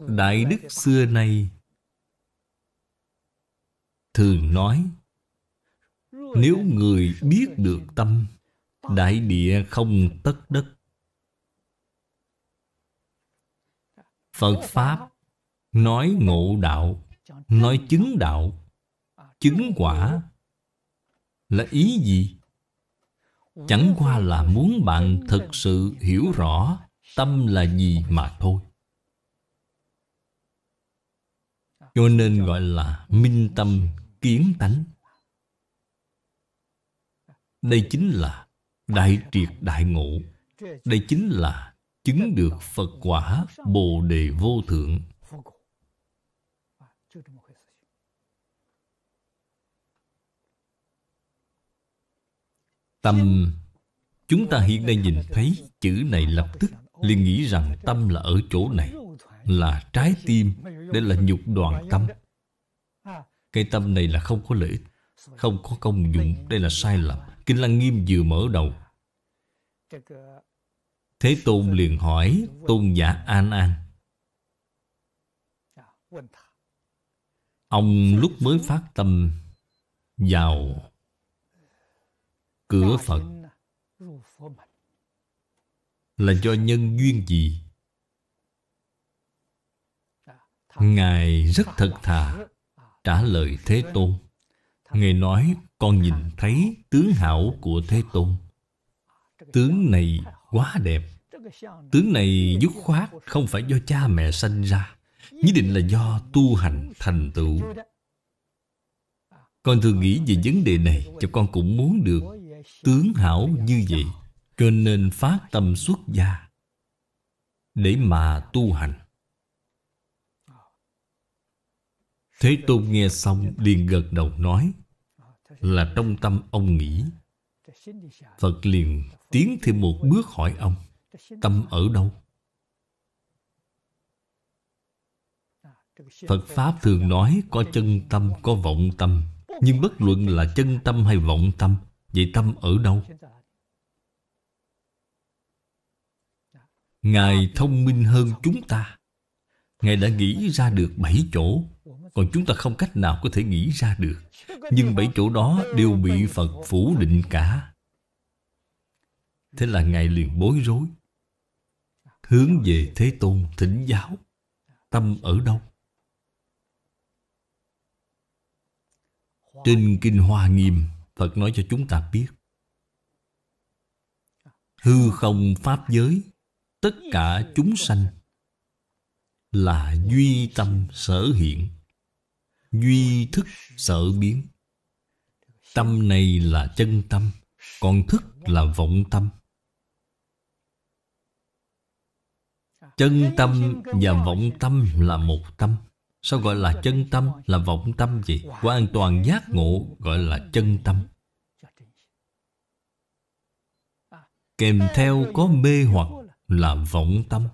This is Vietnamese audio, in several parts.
Đại đức xưa nay thường nói nếu người biết được tâm đại địa không tất đất phật pháp nói ngộ đạo nói chứng đạo chứng quả là ý gì chẳng qua là muốn bạn thực sự hiểu rõ tâm là gì mà thôi Cho nên gọi là minh tâm kiến tánh Đây chính là đại triệt đại ngộ Đây chính là chứng được Phật quả Bồ Đề Vô Thượng Tâm Chúng ta hiện nay nhìn thấy chữ này lập tức liền nghĩ rằng tâm là ở chỗ này là trái tim Đây là nhục đoàn tâm Cây tâm này là không có lợi ích Không có công dụng Đây là sai lầm Kinh Lăng Nghiêm vừa mở đầu Thế Tôn liền hỏi Tôn giả An An Ông lúc mới phát tâm Vào Cửa Phật Là do nhân duyên gì Ngài rất thật thà trả lời Thế Tôn. Ngài nói con nhìn thấy tướng hảo của Thế Tôn. Tướng này quá đẹp. Tướng này dứt khoát không phải do cha mẹ sanh ra. Nhất định là do tu hành thành tựu. Con thường nghĩ về vấn đề này Cho con cũng muốn được tướng hảo như vậy Cho nên phát tâm xuất gia Để mà tu hành Thế Tôn nghe xong liền gật đầu nói Là trong tâm ông nghĩ Phật liền tiến thêm một bước hỏi ông Tâm ở đâu? Phật Pháp thường nói có chân tâm, có vọng tâm Nhưng bất luận là chân tâm hay vọng tâm Vậy tâm ở đâu? Ngài thông minh hơn chúng ta Ngài đã nghĩ ra được bảy chỗ còn chúng ta không cách nào có thể nghĩ ra được nhưng bảy chỗ đó đều bị phật phủ định cả thế là ngài liền bối rối hướng về thế tôn thỉnh giáo tâm ở đâu trên kinh hoa nghiêm phật nói cho chúng ta biết hư không pháp giới tất cả chúng sanh là duy tâm sở hiện duy thức sợ biến tâm này là chân tâm còn thức là vọng tâm chân tâm và vọng tâm là một tâm sao gọi là chân tâm là vọng tâm vậy hoàn toàn giác ngộ gọi là chân tâm kèm theo có mê hoặc là vọng tâm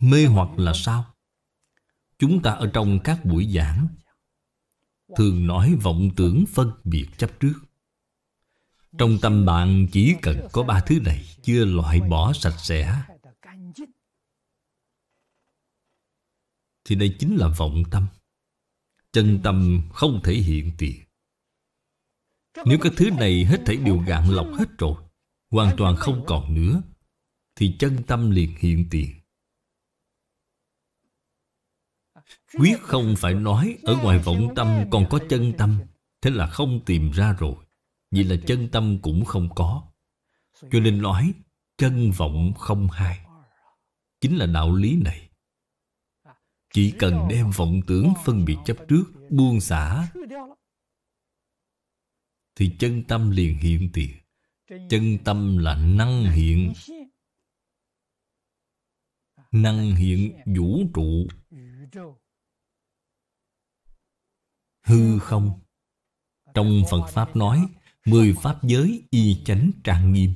mê hoặc là sao Chúng ta ở trong các buổi giảng Thường nói vọng tưởng phân biệt chấp trước Trong tâm bạn chỉ cần có ba thứ này Chưa loại bỏ sạch sẽ Thì đây chính là vọng tâm Chân tâm không thể hiện tiền Nếu cái thứ này hết thảy đều gạn lọc hết rồi Hoàn toàn không còn nữa Thì chân tâm liền hiện tiền Quyết không phải nói ở ngoài vọng tâm còn có chân tâm Thế là không tìm ra rồi Vì là chân tâm cũng không có Cho nên nói chân vọng không hai Chính là đạo lý này Chỉ cần đem vọng tưởng phân biệt chấp trước Buông xả Thì chân tâm liền hiện tiền Chân tâm là năng hiện Năng hiện vũ trụ hư không Trong Phật Pháp nói Mười Pháp giới y chánh trang nghiêm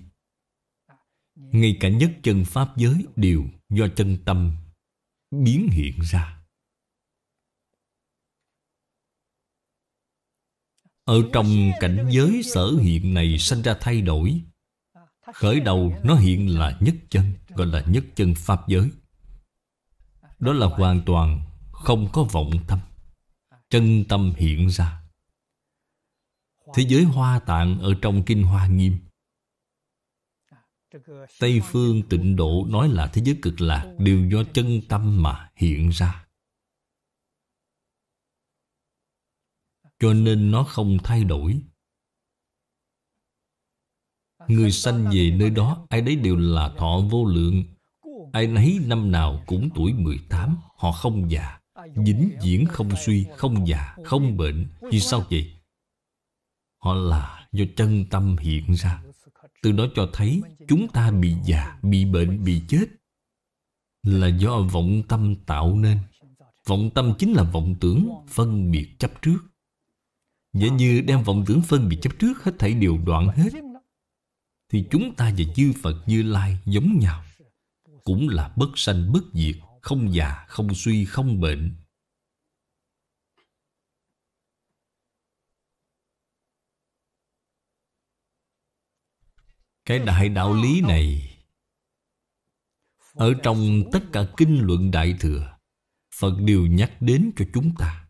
Ngay cả nhất chân Pháp giới đều do chân tâm biến hiện ra Ở trong cảnh giới sở hiện này sinh ra thay đổi Khởi đầu nó hiện là nhất chân Gọi là nhất chân Pháp giới Đó là hoàn toàn không có vọng tâm chân tâm hiện ra. Thế giới hoa tạng ở trong Kinh Hoa Nghiêm Tây phương tịnh độ nói là thế giới cực lạc đều do chân tâm mà hiện ra. Cho nên nó không thay đổi. Người sanh về nơi đó, ai đấy đều là thọ vô lượng. Ai nấy năm nào cũng tuổi 18, họ không già vĩnh viễn không suy không già không bệnh vì sao vậy họ là do chân tâm hiện ra từ đó cho thấy chúng ta bị già bị bệnh bị chết là do vọng tâm tạo nên vọng tâm chính là vọng tưởng phân biệt chấp trước giả như đem vọng tưởng phân biệt chấp trước hết thảy đều đoạn hết thì chúng ta và chư phật như lai giống nhau cũng là bất sanh bất diệt không già không suy không bệnh Cái đại đạo lý này Ở trong tất cả kinh luận đại thừa Phật đều nhắc đến cho chúng ta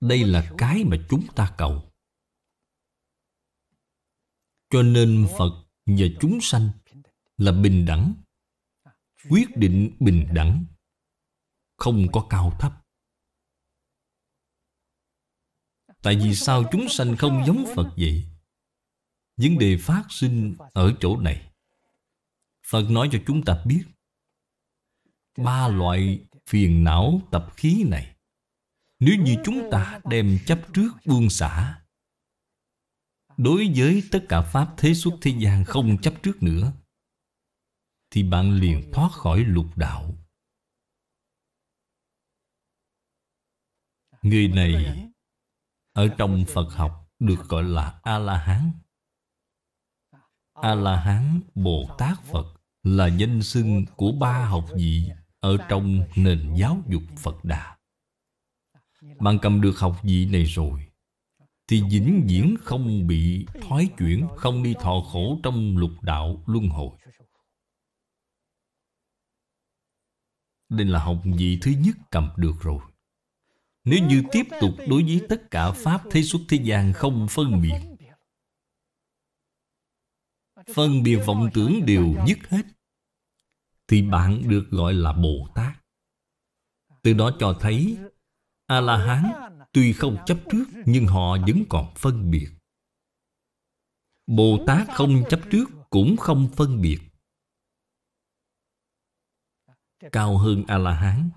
Đây là cái mà chúng ta cầu Cho nên Phật và chúng sanh Là bình đẳng Quyết định bình đẳng Không có cao thấp Tại vì sao chúng sanh không giống Phật vậy? Vấn đề phát sinh ở chỗ này Phật nói cho chúng ta biết Ba loại phiền não tập khí này Nếu như chúng ta đem chấp trước buông xả Đối với tất cả Pháp thế xuất thế gian không chấp trước nữa Thì bạn liền thoát khỏi lục đạo Người này Ở trong Phật học được gọi là A-la-hán A-la-hán Bồ Tát Phật là danh xưng của ba học vị ở trong nền giáo dục Phật Đà. Bạn cầm được học vị này rồi, thì vĩnh viễn không bị thoái chuyển, không đi thọ khổ trong lục đạo luân hồi. Đây là học vị thứ nhất cầm được rồi. Nếu như tiếp tục đối với tất cả Pháp thế xuất thế gian không phân biệt phân biệt vọng tưởng đều dứt hết thì bạn được gọi là bồ tát từ đó cho thấy a la hán tuy không chấp trước nhưng họ vẫn còn phân biệt bồ tát không chấp trước cũng không phân biệt cao hơn a la hán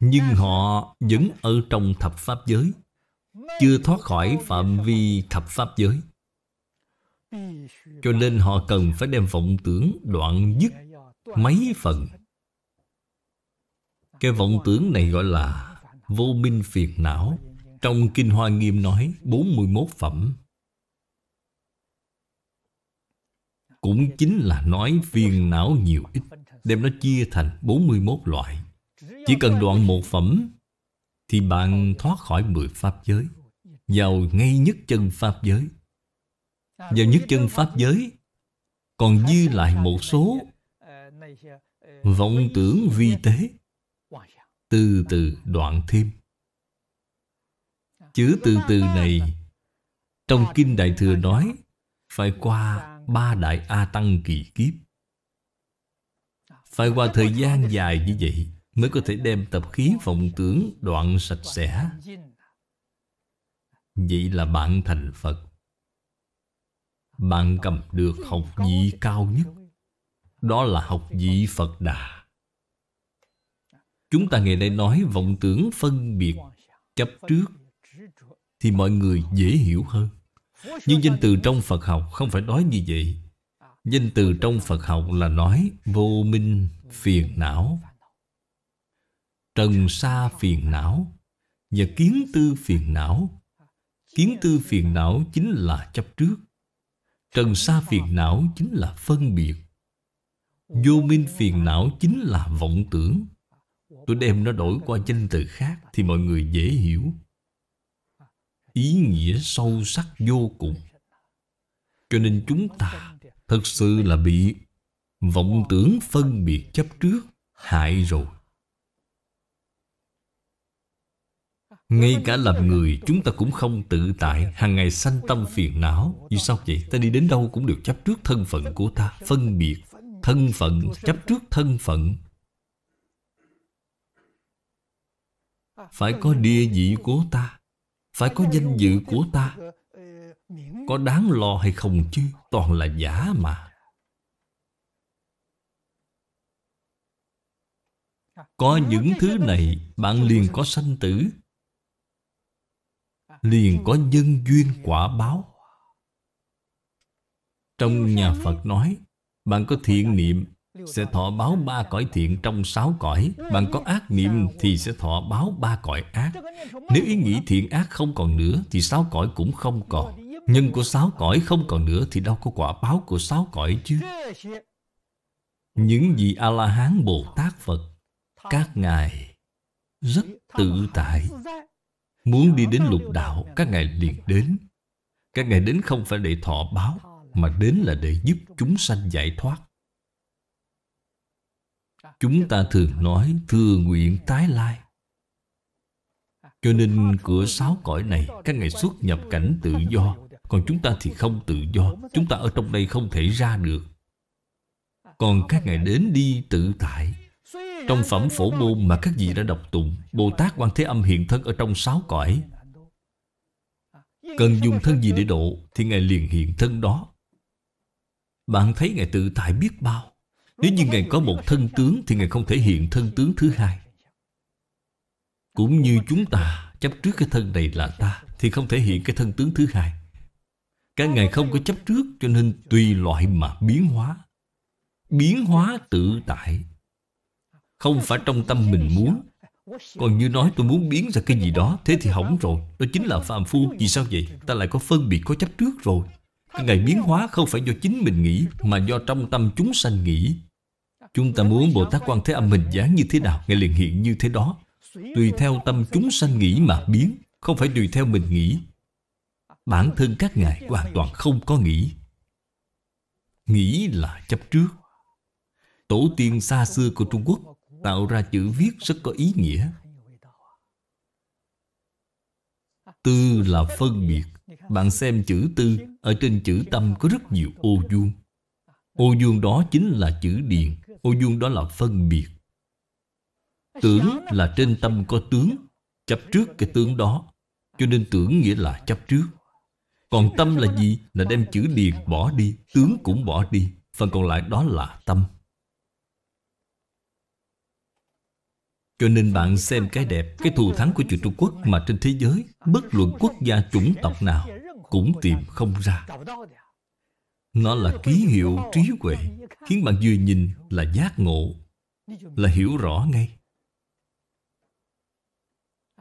nhưng họ vẫn ở trong thập pháp giới chưa thoát khỏi phạm vi thập pháp giới cho nên họ cần phải đem vọng tưởng đoạn dứt mấy phần Cái vọng tưởng này gọi là vô minh phiền não Trong Kinh Hoa Nghiêm nói 41 phẩm Cũng chính là nói phiền não nhiều ít Đem nó chia thành 41 loại Chỉ cần đoạn một phẩm Thì bạn thoát khỏi mười pháp giới Vào ngay nhất chân pháp giới vào nhất chân Pháp giới Còn dư lại một số Vọng tưởng vi tế Từ từ đoạn thêm Chữ từ từ này Trong Kinh Đại Thừa nói Phải qua ba đại A Tăng kỳ kiếp Phải qua thời gian dài như vậy Mới có thể đem tập khí vọng tưởng đoạn sạch sẽ Vậy là bạn thành Phật bạn cầm được học vị cao nhất Đó là học vị Phật Đà Chúng ta ngày nay nói vọng tưởng phân biệt Chấp trước Thì mọi người dễ hiểu hơn Nhưng danh từ trong Phật học không phải nói như vậy Danh từ trong Phật học là nói Vô minh phiền não Trần sa phiền não Và kiến tư phiền não Kiến tư phiền não chính là chấp trước Trần sa phiền não chính là phân biệt Vô minh phiền não chính là vọng tưởng Tôi đem nó đổi qua danh từ khác Thì mọi người dễ hiểu Ý nghĩa sâu sắc vô cùng Cho nên chúng ta Thật sự là bị Vọng tưởng phân biệt chấp trước Hại rồi Ngay cả làm người chúng ta cũng không tự tại hàng ngày sanh tâm phiền não Vì sao vậy? Ta đi đến đâu cũng được chấp trước thân phận của ta Phân biệt Thân phận Chấp trước thân phận Phải có địa vị của ta Phải có danh dự của ta Có đáng lo hay không chứ Toàn là giả mà Có những thứ này Bạn liền có sanh tử liền ừ. có nhân duyên quả báo trong nhà phật nói bạn có thiện niệm sẽ thọ báo ba cõi thiện trong sáu cõi bạn có ác ừ. niệm thì sẽ thọ báo ba cõi ác nếu ý nghĩ thiện ác không còn nữa thì sáu cõi cũng không còn nhân của sáu cõi không còn nữa thì đâu có quả báo của sáu cõi chứ những vị a la hán bồ tát phật các ngài rất tự tại dạ. Muốn đi đến lục đạo Các ngài liền đến Các ngài đến không phải để thọ báo Mà đến là để giúp chúng sanh giải thoát Chúng ta thường nói Thừa nguyện tái lai Cho nên cửa sáu cõi này Các ngài xuất nhập cảnh tự do Còn chúng ta thì không tự do Chúng ta ở trong đây không thể ra được Còn các ngài đến đi tự tại trong phẩm phổ môn mà các vị đã đọc tụng Bồ Tát Quan Thế Âm hiện thân ở trong sáu cõi Cần dùng thân gì để độ Thì Ngài liền hiện thân đó Bạn thấy Ngài tự tại biết bao Nếu như Ngài có một thân tướng Thì Ngài không thể hiện thân tướng thứ hai Cũng như chúng ta chấp trước cái thân này là ta Thì không thể hiện cái thân tướng thứ hai Các Ngài không có chấp trước Cho nên tùy loại mà biến hóa Biến hóa tự tại không phải trong tâm mình muốn Còn như nói tôi muốn biến ra cái gì đó Thế thì hỏng rồi Đó chính là phàm phu Vì sao vậy? Ta lại có phân biệt có chấp trước rồi Cái ngày biến hóa không phải do chính mình nghĩ Mà do trong tâm chúng sanh nghĩ Chúng ta muốn Bồ Tát Quan Thế Âm mình dáng như thế nào Ngài liền hiện như thế đó Tùy theo tâm chúng sanh nghĩ mà biến Không phải tùy theo mình nghĩ Bản thân các ngài hoàn toàn không có nghĩ Nghĩ là chấp trước Tổ tiên xa xưa của Trung Quốc tạo ra chữ viết rất có ý nghĩa Tư là phân biệt Bạn xem chữ tư Ở trên chữ tâm có rất nhiều ô vuông Ô vuông đó chính là chữ điền Ô vuông đó là phân biệt Tưởng là trên tâm có tướng Chấp trước cái tướng đó Cho nên tưởng nghĩa là chấp trước Còn tâm là gì? Là đem chữ điền bỏ đi Tướng cũng bỏ đi Phần còn lại đó là tâm Cho nên bạn xem cái đẹp Cái thù thắng của chủ Trung Quốc Mà trên thế giới Bất luận quốc gia chủng tộc nào Cũng tìm không ra Nó là ký hiệu trí huệ Khiến bạn vừa nhìn là giác ngộ Là hiểu rõ ngay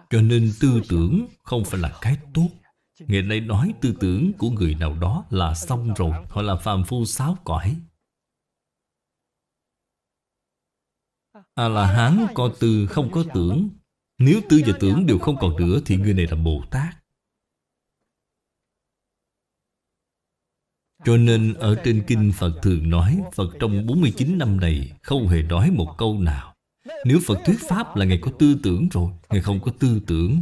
Cho nên tư tưởng không phải là cái tốt Ngày nay nói tư tưởng của người nào đó là xong rồi Họ là phàm phu sáo cõi A-la-hán à có tư không có tưởng Nếu tư và tưởng đều không còn nữa Thì người này là Bồ Tát Cho nên ở trên kinh Phật thường nói Phật trong 49 năm này Không hề nói một câu nào Nếu Phật thuyết Pháp là Ngài có tư tưởng rồi Ngài không có tư tưởng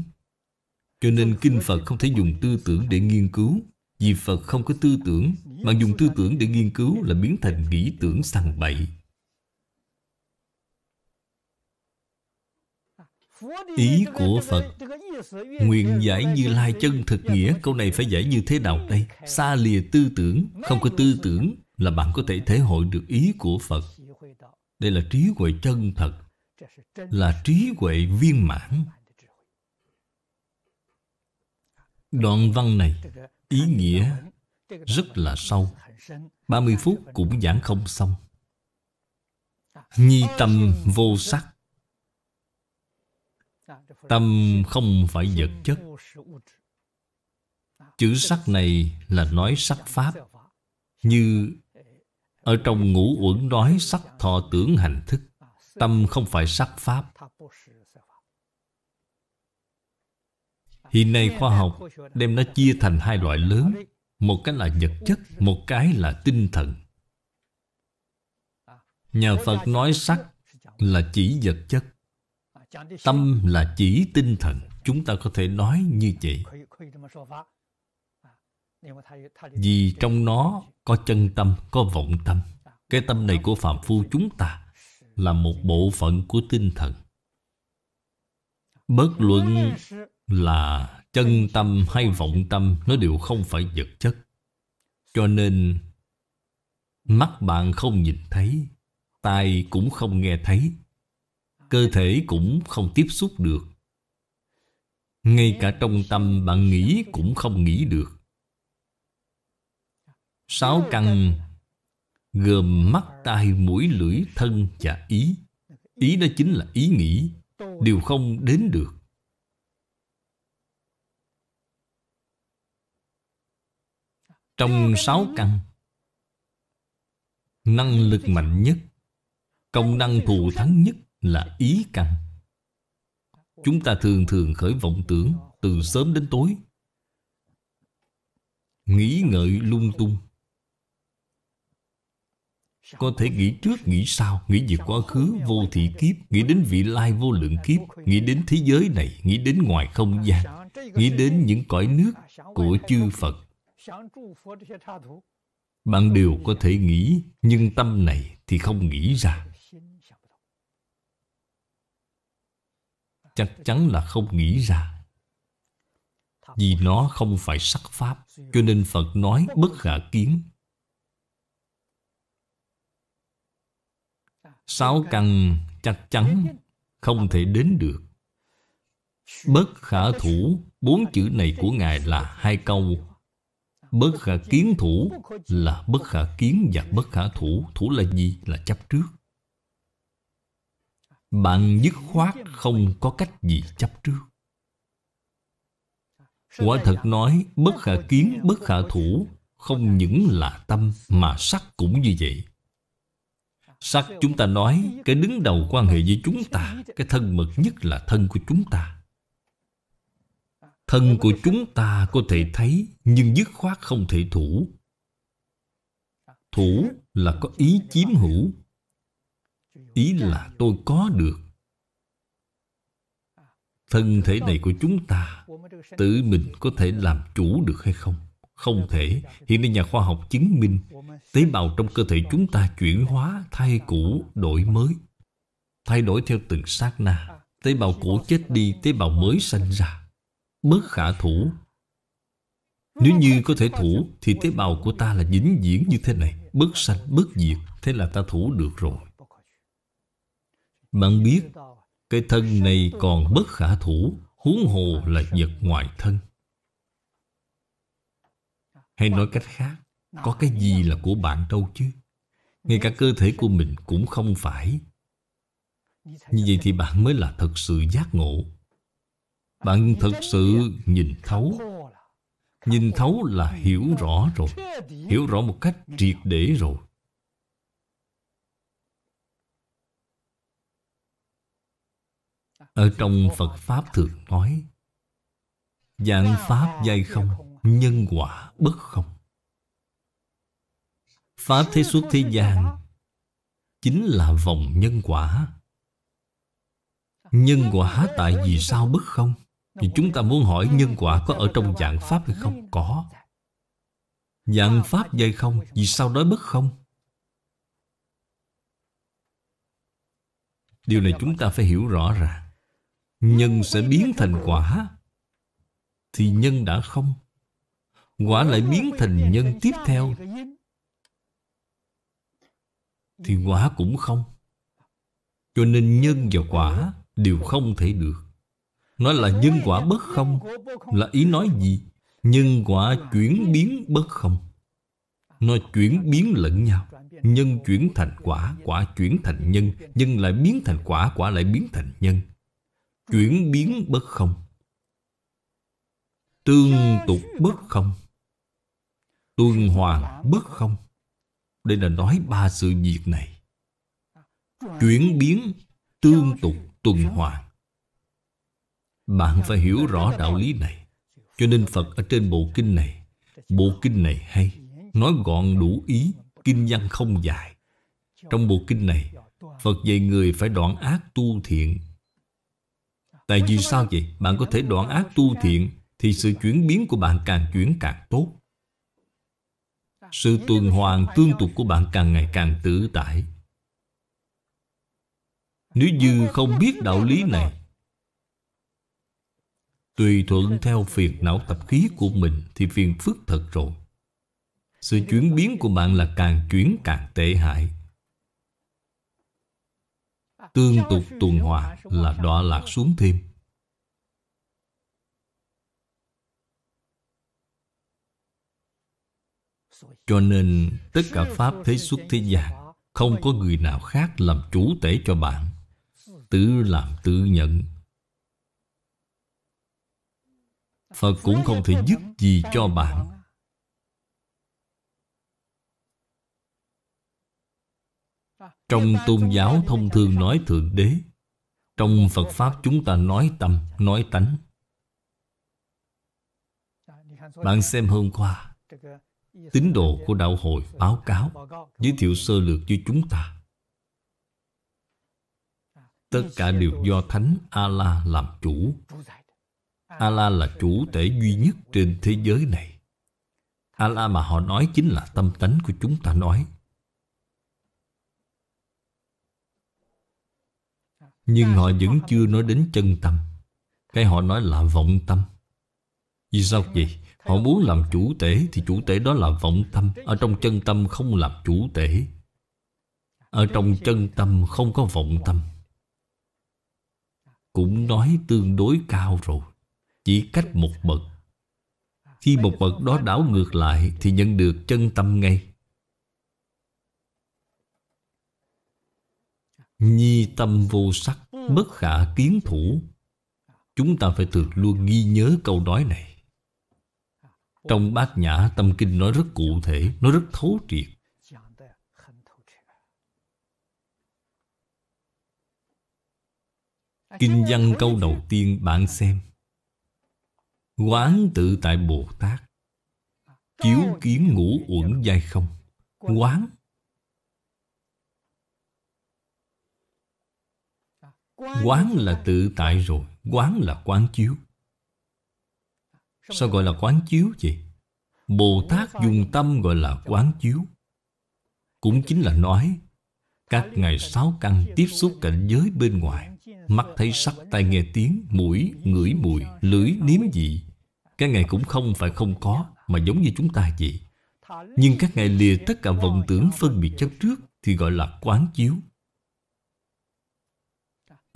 Cho nên kinh Phật không thể dùng tư tưởng để nghiên cứu Vì Phật không có tư tưởng Mà dùng tư tưởng để nghiên cứu là biến thành nghĩ tưởng sằng bậy Ý của Phật Nguyện giải như lai chân thực nghĩa Câu này phải giải như thế nào đây? Xa lìa tư tưởng Không có tư tưởng là bạn có thể thể hội được ý của Phật Đây là trí huệ chân thật Là trí huệ viên mãn Đoạn văn này Ý nghĩa rất là sâu 30 phút cũng giảng không xong Nhi tâm vô sắc Tâm không phải vật chất Chữ sắc này là nói sắc pháp Như ở trong ngũ uẩn nói sắc thọ tưởng hành thức Tâm không phải sắc pháp Hiện nay khoa học đem nó chia thành hai loại lớn Một cái là vật chất, một cái là tinh thần Nhà Phật nói sắc là chỉ vật chất Tâm là chỉ tinh thần Chúng ta có thể nói như vậy Vì trong nó có chân tâm, có vọng tâm Cái tâm này của Phạm Phu chúng ta Là một bộ phận của tinh thần Bất luận là chân tâm hay vọng tâm Nó đều không phải vật chất Cho nên Mắt bạn không nhìn thấy Tai cũng không nghe thấy cơ thể cũng không tiếp xúc được. Ngay cả trong tâm bạn nghĩ cũng không nghĩ được. Sáu căn gồm mắt, tai, mũi, lưỡi, thân và ý. Ý đó chính là ý nghĩ, đều không đến được. Trong sáu căn Năng lực mạnh nhất Công năng thù thắng nhất là ý căn Chúng ta thường thường khởi vọng tưởng Từ sớm đến tối Nghĩ ngợi lung tung Có thể nghĩ trước nghĩ sau Nghĩ về quá khứ vô thị kiếp Nghĩ đến vị lai vô lượng kiếp Nghĩ đến thế giới này Nghĩ đến ngoài không gian Nghĩ đến những cõi nước của chư Phật Bạn đều có thể nghĩ Nhưng tâm này thì không nghĩ ra chắc chắn là không nghĩ ra vì nó không phải sắc pháp cho nên phật nói bất khả kiến sáu căn chắc chắn không thể đến được bất khả thủ bốn chữ này của ngài là hai câu bất khả kiến thủ là bất khả kiến và bất khả thủ thủ là gì là chấp trước bạn dứt khoát không có cách gì chấp trước Quả thật nói bất khả kiến bất khả thủ Không những là tâm mà sắc cũng như vậy Sắc chúng ta nói Cái đứng đầu quan hệ với chúng ta Cái thân mật nhất là thân của chúng ta Thân của chúng ta có thể thấy Nhưng dứt khoát không thể thủ Thủ là có ý chiếm hữu ý là tôi có được thân thể này của chúng ta tự mình có thể làm chủ được hay không không thể hiện nay nhà khoa học chứng minh tế bào trong cơ thể chúng ta chuyển hóa thay cũ đổi mới thay đổi theo từng sát na tế bào cũ chết đi tế bào mới sanh ra bất khả thủ nếu như có thể thủ thì tế bào của ta là dính diễn như thế này bất sanh bất diệt thế là ta thủ được rồi bạn biết Cái thân này còn bất khả thủ Huống hồ là vật ngoài thân Hay nói cách khác Có cái gì là của bạn đâu chứ Ngay cả cơ thể của mình cũng không phải Như vậy thì bạn mới là thật sự giác ngộ Bạn thật sự nhìn thấu Nhìn thấu là hiểu rõ rồi Hiểu rõ một cách triệt để rồi Ở trong Phật Pháp thường nói Dạng Pháp dai không Nhân quả bất không Pháp thế suốt thế gian Chính là vòng nhân quả Nhân quả tại vì sao bất không Thì chúng ta muốn hỏi nhân quả có ở trong dạng Pháp hay không Có Dạng Pháp dây không Vì sao đói bất không Điều này chúng ta phải hiểu rõ ràng nhân sẽ biến thành quả thì nhân đã không quả lại biến thành nhân tiếp theo thì quả cũng không cho nên nhân và quả đều không thể được nó là nhân quả bất không là ý nói gì nhân quả chuyển biến bất không nó chuyển biến lẫn nhau nhân chuyển thành quả quả chuyển thành nhân nhân lại biến thành quả quả lại biến thành nhân chuyển biến bất không tương tục bất không tuần hoàn bất không đây là nói ba sự việc này chuyển biến tương tục tuần hoàn bạn phải hiểu rõ đạo lý này cho nên phật ở trên bộ kinh này bộ kinh này hay nói gọn đủ ý kinh văn không dài trong bộ kinh này phật dạy người phải đoạn ác tu thiện Tại vì sao vậy? Bạn có thể đoạn ác tu thiện thì sự chuyển biến của bạn càng chuyển càng tốt. Sự tuần hoàn tương tục của bạn càng ngày càng tự tại. Nếu như không biết đạo lý này, tùy thuận theo phiền não tập khí của mình thì phiền phức thật rồi. Sự chuyển biến của bạn là càng chuyển càng tệ hại. Tương tục tuần hòa là đọa lạc xuống thêm Cho nên tất cả Pháp thế xuất thế gian Không có người nào khác làm chủ tể cho bạn Tự làm tự nhận Phật cũng không thể giúp gì cho bạn Trong tôn giáo thông thường nói Thượng Đế Trong Phật Pháp chúng ta nói tâm, nói tánh Bạn xem hôm qua Tín đồ của đạo hội báo cáo Giới thiệu sơ lược cho chúng ta Tất cả đều do Thánh a la làm chủ a la là chủ thể duy nhất trên thế giới này a la mà họ nói chính là tâm tánh của chúng ta nói Nhưng họ vẫn chưa nói đến chân tâm Cái họ nói là vọng tâm Vì sao vậy? Họ muốn làm chủ tể Thì chủ tể đó là vọng tâm Ở trong chân tâm không làm chủ tể Ở trong chân tâm không có vọng tâm Cũng nói tương đối cao rồi Chỉ cách một bậc Khi một bậc đó đảo ngược lại Thì nhận được chân tâm ngay Nhi tâm vô sắc ừ. Bất khả kiến thủ Chúng ta phải thường luôn ghi nhớ câu nói này Trong bát nhã tâm kinh nói rất cụ thể nó rất thấu triệt Kinh văn câu đầu tiên bạn xem Quán tự tại Bồ Tát Chiếu kiến ngũ uẩn dai không Quán Quán là tự tại rồi Quán là quán chiếu Sao gọi là quán chiếu vậy? Bồ Tát dùng tâm gọi là quán chiếu Cũng chính là nói Các ngày sáu căn tiếp xúc cảnh giới bên ngoài Mắt thấy sắc, tai nghe tiếng, mũi, ngửi mùi, lưỡi, nếm vị Các ngài cũng không phải không có Mà giống như chúng ta vậy Nhưng các ngài lìa tất cả vọng tưởng phân biệt chấp trước Thì gọi là quán chiếu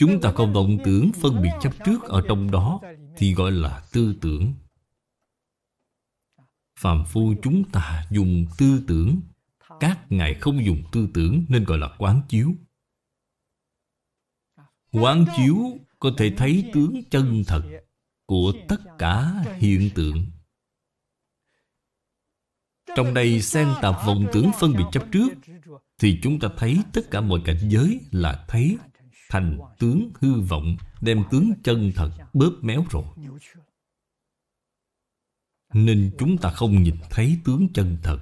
Chúng ta không vọng tưởng phân biệt chấp trước ở trong đó Thì gọi là tư tưởng Phạm phu chúng ta dùng tư tưởng Các ngài không dùng tư tưởng nên gọi là quán chiếu Quán chiếu có thể thấy tướng chân thật Của tất cả hiện tượng Trong đây xen tạp vọng tưởng phân biệt chấp trước Thì chúng ta thấy tất cả mọi cảnh giới là thấy thành tướng hư vọng đem tướng chân thật bóp méo rồi nên chúng ta không nhìn thấy tướng chân thật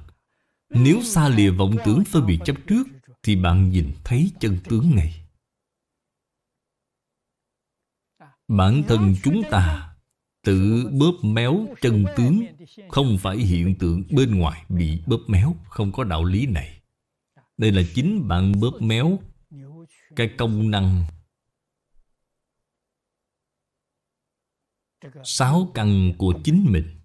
nếu xa lìa vọng tưởng phân bị chấp trước thì bạn nhìn thấy chân tướng này bản thân chúng ta tự bóp méo chân tướng không phải hiện tượng bên ngoài bị bóp méo không có đạo lý này đây là chính bạn bóp méo cái công năng sáu căn của chính mình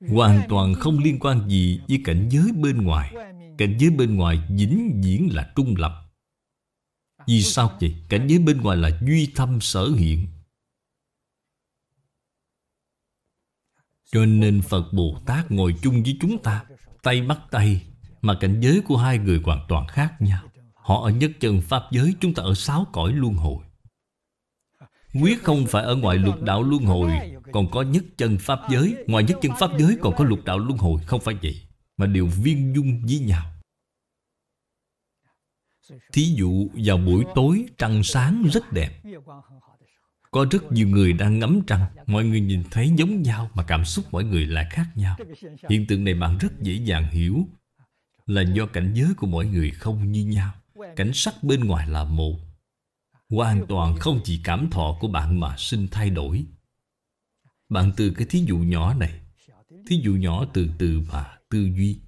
hoàn toàn không liên quan gì với cảnh giới bên ngoài cảnh giới bên ngoài vĩnh viễn là trung lập vì sao vậy cảnh giới bên ngoài là duy thâm sở hiện cho nên phật bồ tát ngồi chung với chúng ta tay bắt tay mà cảnh giới của hai người hoàn toàn khác nhau Họ ở nhất chân Pháp giới Chúng ta ở sáu cõi luân hồi Quyết không phải ở ngoài lục đạo luân hồi Còn có nhất chân Pháp giới Ngoài nhất chân Pháp giới còn có lục đạo luân hồi Không phải vậy Mà đều viên dung với nhau Thí dụ vào buổi tối trăng sáng rất đẹp Có rất nhiều người đang ngắm trăng Mọi người nhìn thấy giống nhau Mà cảm xúc mọi người lại khác nhau Hiện tượng này bạn rất dễ dàng hiểu Là do cảnh giới của mọi người không như nhau cảnh sắc bên ngoài là một hoàn toàn không chỉ cảm thọ của bạn mà sinh thay đổi bạn từ cái thí dụ nhỏ này thí dụ nhỏ từ từ mà tư duy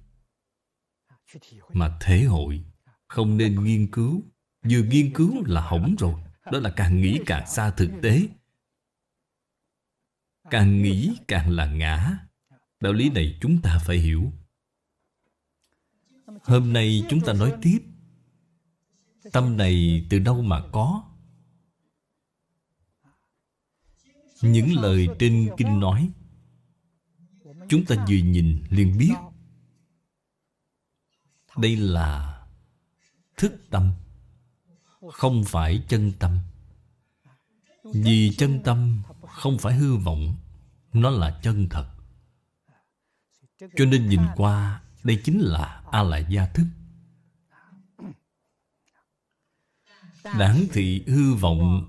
mà thể hội không nên nghiên cứu vừa nghiên cứu là hỏng rồi đó là càng nghĩ càng xa thực tế càng nghĩ càng là ngã đạo lý này chúng ta phải hiểu hôm nay chúng ta nói tiếp Tâm này từ đâu mà có Những lời trên kinh nói Chúng ta vừa nhìn liền biết Đây là thức tâm Không phải chân tâm Vì chân tâm không phải hư vọng Nó là chân thật Cho nên nhìn qua Đây chính là A-lại gia thức Đáng thị hư vọng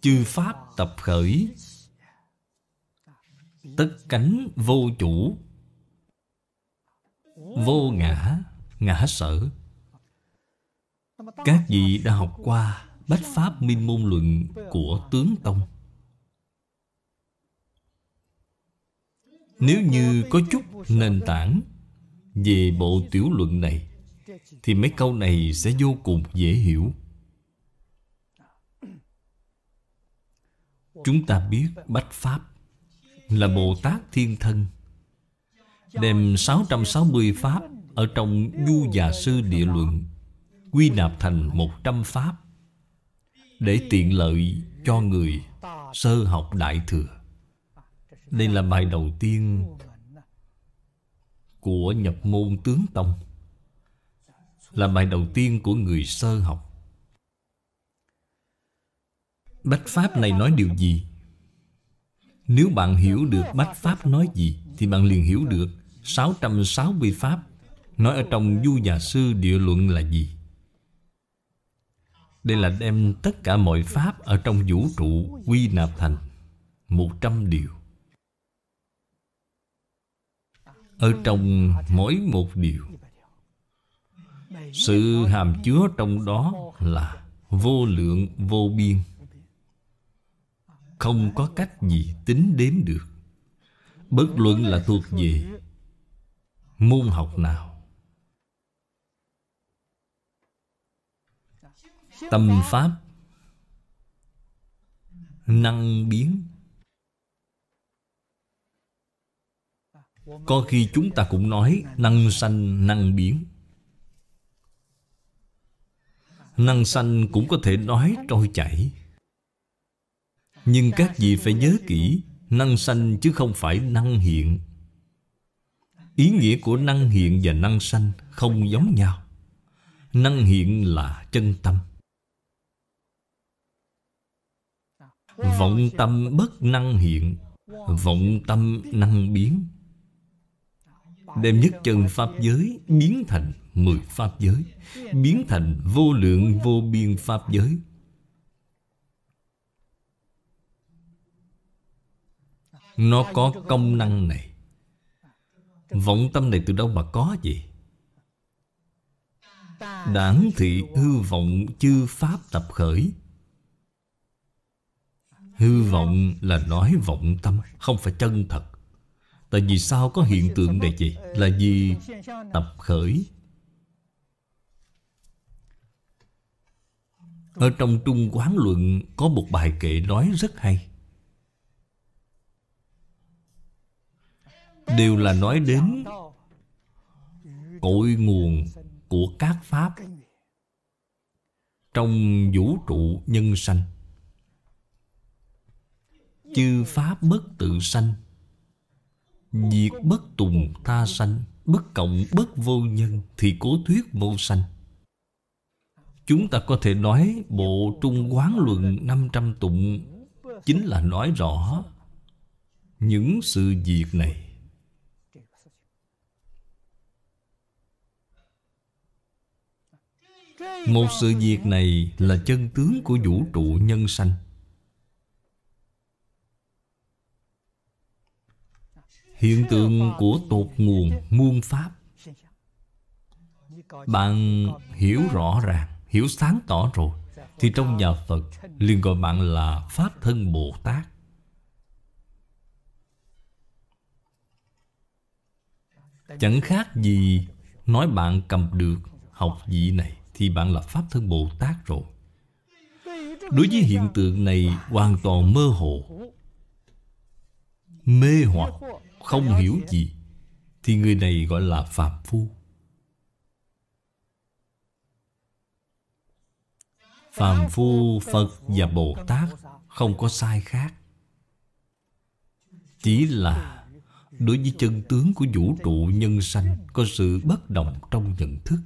Chư pháp tập khởi Tất cánh vô chủ Vô ngã Ngã sở Các vị đã học qua Bách Pháp Minh Môn Luận của Tướng Tông Nếu như có chút nền tảng về bộ tiểu luận này Thì mấy câu này sẽ vô cùng dễ hiểu Chúng ta biết Bách Pháp là Bồ Tát Thiên Thân Đem 660 Pháp ở trong Du Già Sư Địa Luận Quy nạp thành 100 Pháp Để tiện lợi cho người sơ học Đại Thừa Đây là bài đầu tiên của Nhập Môn Tướng Tông Là bài đầu tiên của người sơ học Bách Pháp này nói điều gì? Nếu bạn hiểu được Bách Pháp nói gì Thì bạn liền hiểu được 660 Pháp Nói ở trong Du Nhà Sư Địa Luận là gì? Đây là đem tất cả mọi Pháp Ở trong vũ trụ quy nạp thành 100 điều Ở trong mỗi một điều Sự hàm chứa trong đó là Vô lượng vô biên không có cách gì tính đếm được bất luận là thuộc về môn học nào tâm pháp năng biến có khi chúng ta cũng nói năng sanh năng biến năng sanh cũng có thể nói trôi chảy nhưng các vị phải nhớ kỹ Năng sanh chứ không phải năng hiện Ý nghĩa của năng hiện và năng sanh không giống nhau Năng hiện là chân tâm Vọng tâm bất năng hiện Vọng tâm năng biến Đem nhất chân Pháp giới biến thành mười Pháp giới Biến thành vô lượng vô biên Pháp giới Nó có công năng này Vọng tâm này từ đâu mà có gì Đảng thị hư vọng chư pháp tập khởi Hư vọng là nói vọng tâm Không phải chân thật Tại vì sao có hiện tượng này vậy Là gì tập khởi Ở trong Trung Quán Luận Có một bài kệ nói rất hay đều là nói đến cội nguồn của các pháp trong vũ trụ nhân sanh chư pháp bất tự sanh diệt bất tùng tha sanh bất cộng bất vô nhân thì cố thuyết vô sanh chúng ta có thể nói bộ trung quán luận 500 tụng chính là nói rõ những sự việc này Một sự việc này là chân tướng của vũ trụ nhân sanh Hiện tượng của tột nguồn muôn pháp Bạn hiểu rõ ràng, hiểu sáng tỏ rồi Thì trong nhà Phật liền gọi bạn là Pháp Thân Bồ Tát Chẳng khác gì nói bạn cầm được học vị này thì bạn là Pháp Thân Bồ Tát rồi. Đối với hiện tượng này hoàn toàn mơ hồ, mê hoặc, không hiểu gì, thì người này gọi là Phạm Phu. Phạm Phu, Phật và Bồ Tát không có sai khác. Chỉ là đối với chân tướng của vũ trụ nhân sanh có sự bất đồng trong nhận thức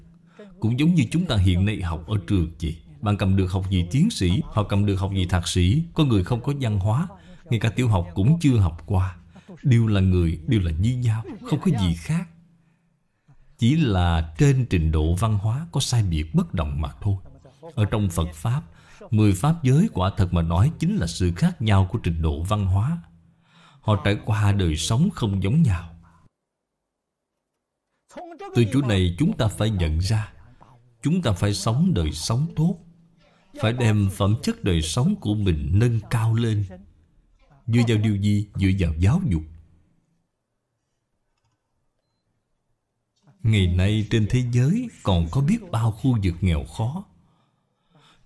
cũng giống như chúng ta hiện nay học ở trường vậy Bạn cầm được học gì tiến sĩ Họ cầm được học gì thạc sĩ Có người không có văn hóa Ngay cả tiểu học cũng chưa học qua Đều là người, đều là như nhau Không có gì khác Chỉ là trên trình độ văn hóa Có sai biệt bất đồng mà thôi Ở trong Phật Pháp Mười Pháp giới quả thật mà nói Chính là sự khác nhau của trình độ văn hóa Họ trải qua đời sống không giống nhau từ chỗ này chúng ta phải nhận ra Chúng ta phải sống đời sống tốt Phải đem phẩm chất đời sống của mình nâng cao lên Dựa vào điều gì? Dựa vào giáo dục Ngày nay trên thế giới còn có biết bao khu vực nghèo khó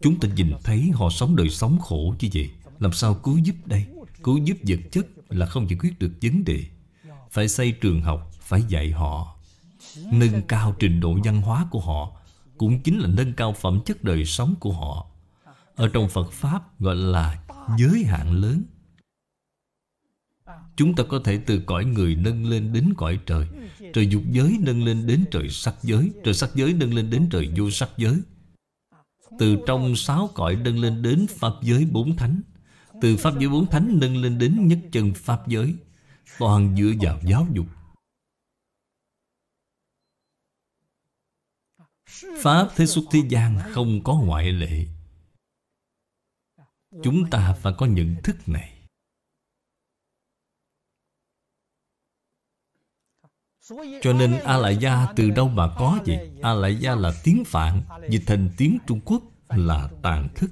Chúng ta nhìn thấy họ sống đời sống khổ như vậy Làm sao cứu giúp đây? Cứu giúp vật chất là không giải quyết được vấn đề Phải xây trường học, phải dạy họ Nâng cao trình độ văn hóa của họ cũng chính là nâng cao phẩm chất đời sống của họ ở trong Phật Pháp gọi là giới hạn lớn Chúng ta có thể từ cõi người nâng lên đến cõi trời Trời dục giới nâng lên đến trời sắc giới Trời sắc giới nâng lên đến trời vô sắc giới Từ trong sáu cõi nâng lên đến Pháp giới bốn thánh Từ Pháp giới bốn thánh nâng lên đến nhất chân Pháp giới Toàn dựa vào giáo dục Pháp thế xuất thế gian không có ngoại lệ Chúng ta phải có nhận thức này Cho nên A la Gia từ đâu mà có vậy? A la Gia là tiếng Phạn Dịch thành tiếng Trung Quốc là tàn thức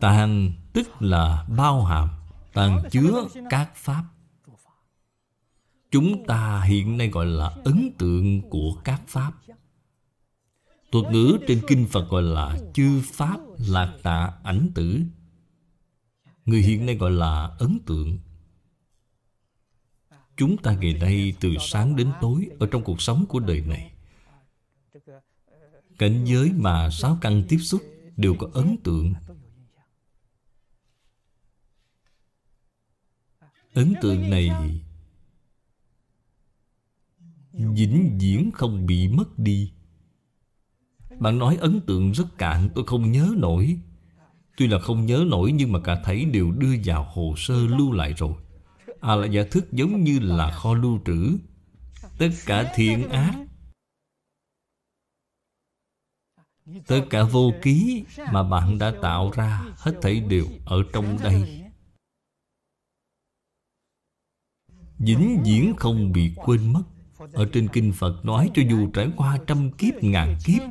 Tàn tức là bao hàm Tàn chứa các pháp Chúng ta hiện nay gọi là ấn tượng của các pháp Thuật ngữ trên kinh Phật gọi là chư pháp lạc tạ ảnh tử Người hiện nay gọi là ấn tượng Chúng ta ngày nay từ sáng đến tối Ở trong cuộc sống của đời này Cảnh giới mà sáu căn tiếp xúc Đều có ấn tượng Ấn tượng này vĩnh viễn không bị mất đi bạn nói ấn tượng rất cạn tôi không nhớ nổi Tuy là không nhớ nổi nhưng mà cả thấy đều đưa vào hồ sơ lưu lại rồi À là giả thức giống như là kho lưu trữ Tất cả thiện ác Tất cả vô ký mà bạn đã tạo ra Hết thảy đều ở trong đây Vĩnh diễn không bị quên mất Ở trên Kinh Phật nói cho dù trải qua trăm kiếp ngàn kiếp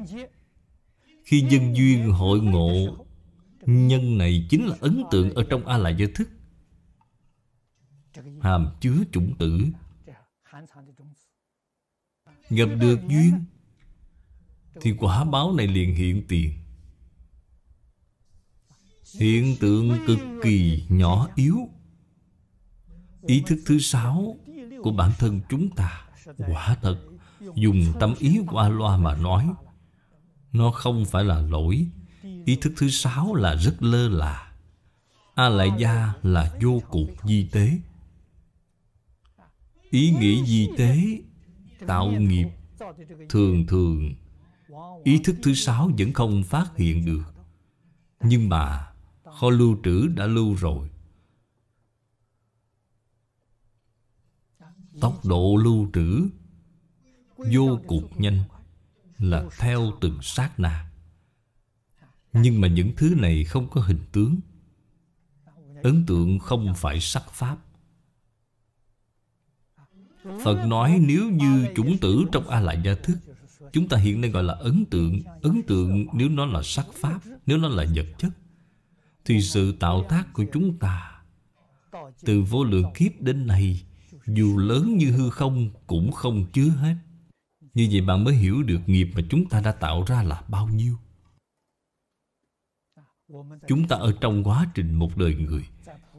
khi nhân duyên hội ngộ Nhân này chính là ấn tượng ở trong A La Gia Thức Hàm chứa chủng tử Gặp được duyên Thì quả báo này liền hiện tiền Hiện tượng cực kỳ nhỏ yếu Ý thức thứ sáu của bản thân chúng ta Quả thật Dùng tâm ý qua loa mà nói nó không phải là lỗi Ý thức thứ sáu là rất lơ là A lại gia là vô cuộc di tế Ý nghĩ di tế Tạo nghiệp Thường thường Ý thức thứ sáu vẫn không phát hiện được Nhưng mà Kho lưu trữ đã lưu rồi Tốc độ lưu trữ Vô cùng nhanh là theo từng sát na nhưng mà những thứ này không có hình tướng ấn tượng không phải sắc pháp Phật nói nếu như chủng tử trong A Lại Gia Thức Chúng ta hiện nay gọi là ấn tượng Ấn tượng nếu nó là sắc pháp Nếu nó là vật chất Thì sự tạo tác của chúng ta Từ vô lượng kiếp đến nay Dù lớn như hư không Cũng không chứa hết như vậy bạn mới hiểu được nghiệp mà chúng ta đã tạo ra là bao nhiêu Chúng ta ở trong quá trình một đời người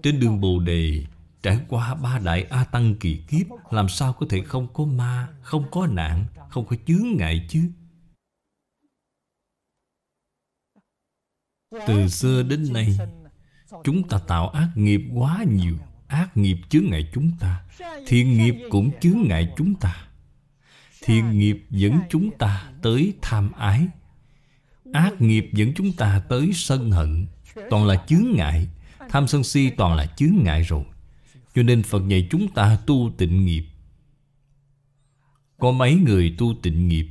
Trên đường Bồ Đề Trải qua ba đại A Tăng kỳ kiếp Làm sao có thể không có ma Không có nạn Không có chướng ngại chứ Từ xưa đến nay Chúng ta tạo ác nghiệp quá nhiều Ác nghiệp chướng ngại chúng ta Thiện nghiệp cũng chướng ngại chúng ta Thiên nghiệp dẫn chúng ta tới tham ái Ác nghiệp dẫn chúng ta tới sân hận Toàn là chướng ngại Tham sân si toàn là chướng ngại rồi Cho nên Phật dạy chúng ta tu tịnh nghiệp Có mấy người tu tịnh nghiệp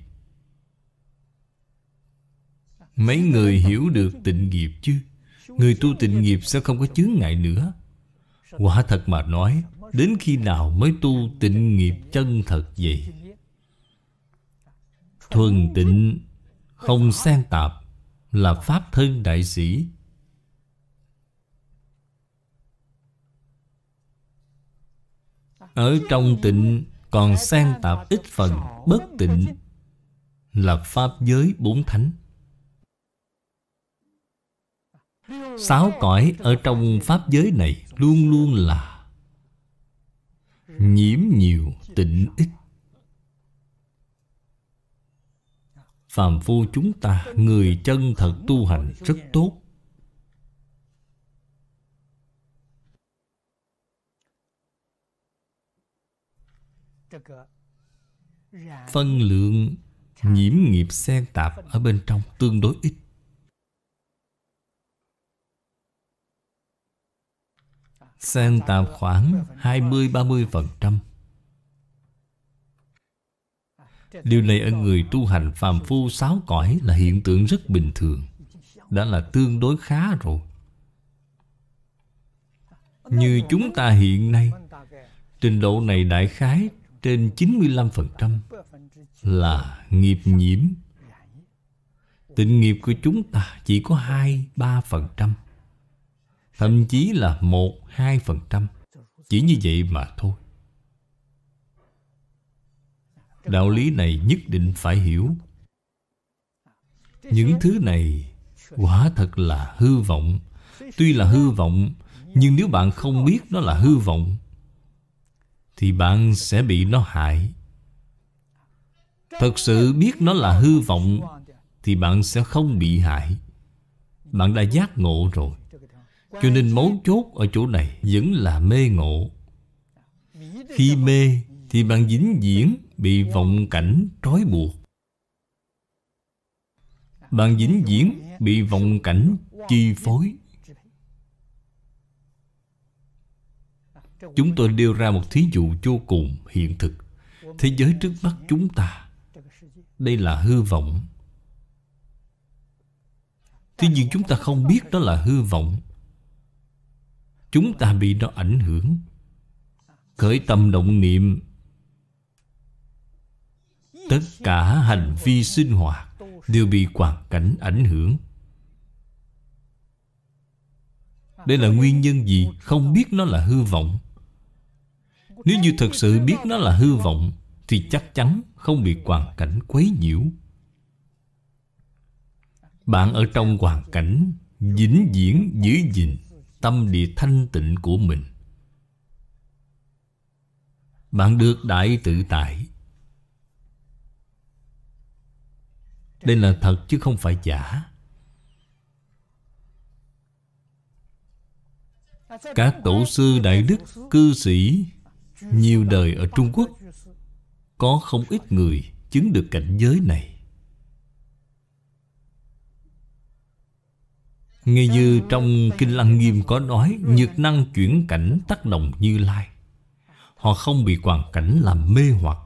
Mấy người hiểu được tịnh nghiệp chứ Người tu tịnh nghiệp sẽ không có chướng ngại nữa Quả thật mà nói Đến khi nào mới tu tịnh nghiệp chân thật vậy Thuần tịnh Không xen tạp Là Pháp thân đại sĩ Ở trong tịnh Còn xen tạp ít phần Bất tịnh Là Pháp giới bốn thánh Sáu cõi ở trong Pháp giới này Luôn luôn là Nhiễm nhiều tịnh ít phàm phu chúng ta Người chân thật tu hành rất tốt Phân lượng nhiễm nghiệp xen tạp ở bên trong tương đối ít Xen tạp khoảng 20-30% Điều này ở người tu hành phàm phu sáu cõi là hiện tượng rất bình thường Đã là tương đối khá rồi Như chúng ta hiện nay Trình độ này đại khái trên 95% là nghiệp nhiễm Tịnh nghiệp của chúng ta chỉ có 2-3% Thậm chí là 1-2% Chỉ như vậy mà thôi Đạo lý này nhất định phải hiểu Những thứ này quả thật là hư vọng Tuy là hư vọng Nhưng nếu bạn không biết nó là hư vọng Thì bạn sẽ bị nó hại Thật sự biết nó là hư vọng Thì bạn sẽ không bị hại Bạn đã giác ngộ rồi Cho nên mấu chốt ở chỗ này Vẫn là mê ngộ Khi mê thì bạn dính diễn bị dạ. vọng cảnh trói buộc bạn dính diễn bị vọng cảnh chi phối Chúng tôi đưa ra một thí dụ vô cùng hiện thực Thế giới trước mắt chúng ta Đây là hư vọng Tuy nhiên chúng ta không biết đó là hư vọng Chúng ta bị nó ảnh hưởng Khởi tâm động niệm tất cả hành vi sinh hoạt đều bị hoàn cảnh ảnh hưởng đây là nguyên nhân gì không biết nó là hư vọng nếu như thật sự biết nó là hư vọng thì chắc chắn không bị hoàn cảnh quấy nhiễu bạn ở trong hoàn cảnh vĩnh viễn giữ gìn tâm địa thanh tịnh của mình bạn được đại tự tại Đây là thật chứ không phải giả Các tổ sư đại đức, cư sĩ Nhiều đời ở Trung Quốc Có không ít người chứng được cảnh giới này Nghe như trong Kinh Lăng Nghiêm có nói Nhược năng chuyển cảnh tác động như lai Họ không bị hoàn cảnh làm mê hoặc